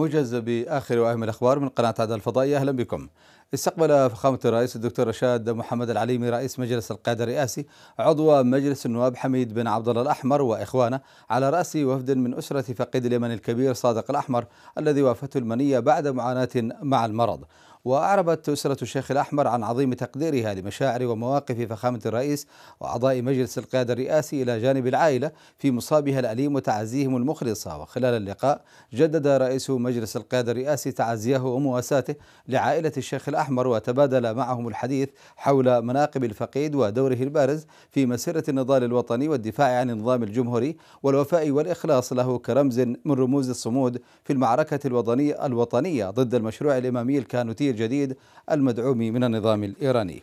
موجز باخر واهم الاخبار من قناه عدن الفضائيه اهلا بكم. استقبل فخامة الرئيس الدكتور رشاد محمد العليمي رئيس مجلس القيادة الرئاسي عضو مجلس النواب حميد بن عبد الله الأحمر وإخوانه على رأس وفد من أسرة فقيد اليمن الكبير صادق الأحمر الذي وافته المنية بعد معاناة مع المرض وأعربت أسرة الشيخ الأحمر عن عظيم تقديرها لمشاعر ومواقف فخامة الرئيس وأعضاء مجلس القيادة الرئاسي إلى جانب العائلة في مصابها الأليم وتعزيهم المخلصة وخلال اللقاء جدد رئيس مجلس القيادة الرئاسي تعزيه ومواساته لعائلة الشيخ الأحمر وتبادل معهم الحديث حول مناقب الفقيد ودوره البارز في مسيرة النضال الوطني والدفاع عن النظام الجمهوري والوفاء والإخلاص له كرمز من رموز الصمود في المعركة الوطنية الوطنية ضد المشروع الإمامي الكانوتي الجديد المدعوم من النظام الإيراني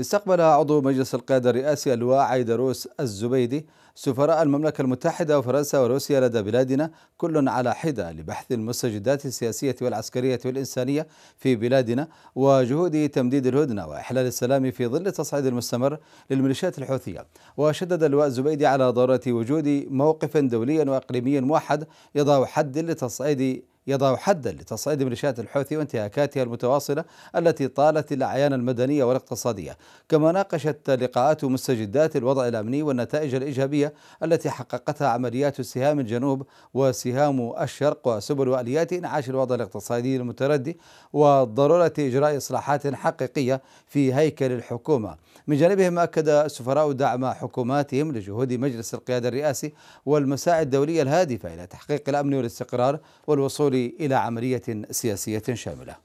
استقبل عضو مجلس القيادة الرئاسي اللواء عيدروس الزبيدي سفراء المملكة المتحدة وفرنسا وروسيا لدى بلادنا كل على حدة لبحث المستجدات السياسية والعسكرية والإنسانية في بلادنا وجهود تمديد الهدنة وإحلال السلام في ظل التصعيد المستمر للميليشيات الحوثية وشدد اللواء الزبيدي على ضرورة وجود موقف دولي وإقليمي موحد يضع حد لتصعيد يضع حدا لتصعيد ميليشيات الحوثي وانتهاكاتها المتواصلة التي طالت الأعيان المدنية والاقتصادية كما ناقشت لقاءات مستجدات الوضع الأمني والنتائج الإيجابية التي حققتها عمليات سهام الجنوب وسهام الشرق وسبل وآليات إنعاش الوضع الاقتصادي المتردي وضرورة إجراء إصلاحات حقيقية في هيكل الحكومة من جانبهم أكد السفراء دعم حكوماتهم لجهود مجلس القيادة الرئاسي والمساعي الدولية الهادفة إلى تحقيق الأمن والاستقرار والوصول الوصول إلى عملية سياسية شاملة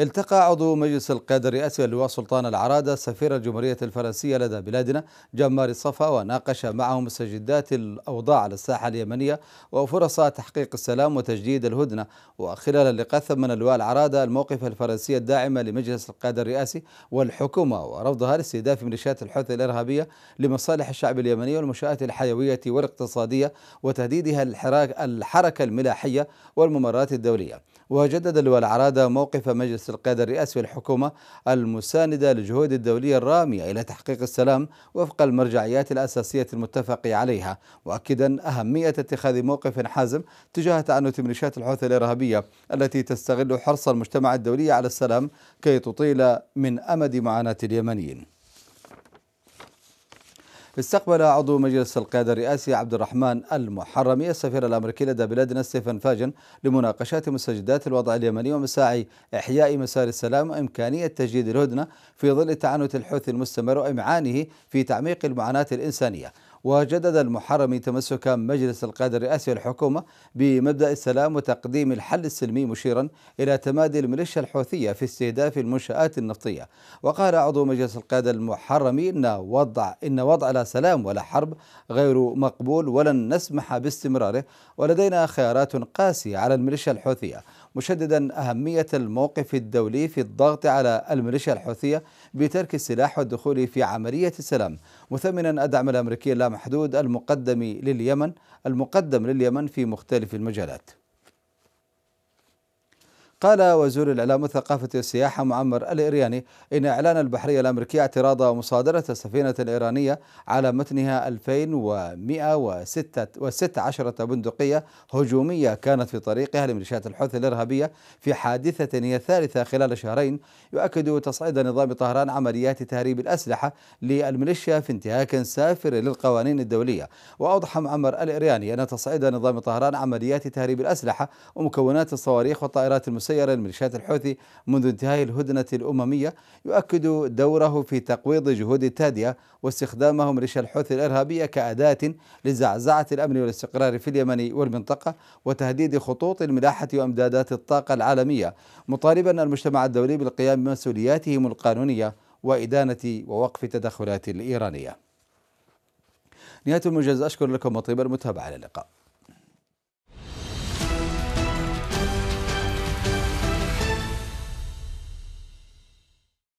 التقى عضو مجلس القيادة الرئاسي اللواء سلطان العرادة سفير الجمهورية الفرنسية لدى بلادنا جمار الصفا وناقش معه مستجدات الأوضاع على الساحة اليمنية وفرص تحقيق السلام وتجديد الهدنة وخلال اللقاء ثمن اللواء العرادة الموقف الفرنسي الداعم لمجلس القيادة الرئاسي والحكومة ورفضها لاستهداف ميليشيات الحوثي الإرهابية لمصالح الشعب اليمني والمنشآت الحيوية والاقتصادية وتهديدها الحركة الملاحية والممرات الدولية وجدد اللواء العرادة موقف مجلس مجلس القيادة الرئاسي والحكومة المساندة للجهود الدولية الرامية إلى تحقيق السلام وفق المرجعيات الأساسية المتفق عليها مؤكدا أهمية اتخاذ موقف حازم تجاه تعنت ميليشيات الحوثي الإرهابية التي تستغل حرص المجتمع الدولي على السلام كي تطيل من أمد معاناة اليمنيين استقبل عضو مجلس القيادة الرئاسي عبد الرحمن المحرمي السفير الأمريكي لدى بلادنا ستيفن فاجن لمناقشة مستجدات الوضع اليمني ومساعي إحياء مسار السلام وإمكانية تجديد الهدنة في ظل تعنت الحوثي المستمر وإمعانه في تعميق المعاناة الإنسانية وجدد المحرمي تمسك مجلس القيادة الرئاسي والحكومه بمبدأ السلام وتقديم الحل السلمي مشيرا إلى تمادي الميليشيا الحوثية في استهداف المنشآت النفطية وقال عضو مجلس القيادة المحرمي إن وضع إن وضع لا سلام ولا حرب غير مقبول ولن نسمح باستمراره ولدينا خيارات قاسية على الميليشيا الحوثية مشددا أهمية الموقف الدولي في الضغط على الميليشيا الحوثية بترك السلاح والدخول في عملية السلام مثمنا الدعم الأمريكي اللامع محدود المقدم لليمن المقدم لليمن في مختلف المجالات قال وزير الإعلام والثقافة والسياحة معمر الإرياني إن إعلان البحرية الأمريكية اعتراض مصادرة سفينة إيرانية على متنها 2116 بندقية هجومية كانت في طريقها لميليشيات الحوثي الإرهابية في حادثة هي الثالثة خلال شهرين يؤكد تصعيد نظام طهران عمليات تهريب الأسلحة للميليشيا في انتهاك سافر للقوانين الدولية وأوضح معمر الإرياني أن تصعيد نظام طهران عمليات تهريب الأسلحة ومكونات الصواريخ والطائرات المسيرة سير الميليشيات الحوثي منذ انتهاء الهدنة الأممية يؤكد دوره في تقويض جهود التادية واستخدامه ميليشيا الحوثي الإرهابية كأداة لزعزعة الأمن والاستقرار في اليمن والمنطقة وتهديد خطوط الملاحة وإمدادات الطاقة العالمية مطالبا المجتمع الدولي بالقيام بمسؤولياتهم القانونية وإدانة ووقف التدخلات الإيرانية نهاية الموجز أشكر لكم وطيب المتابعة إلى اللقاء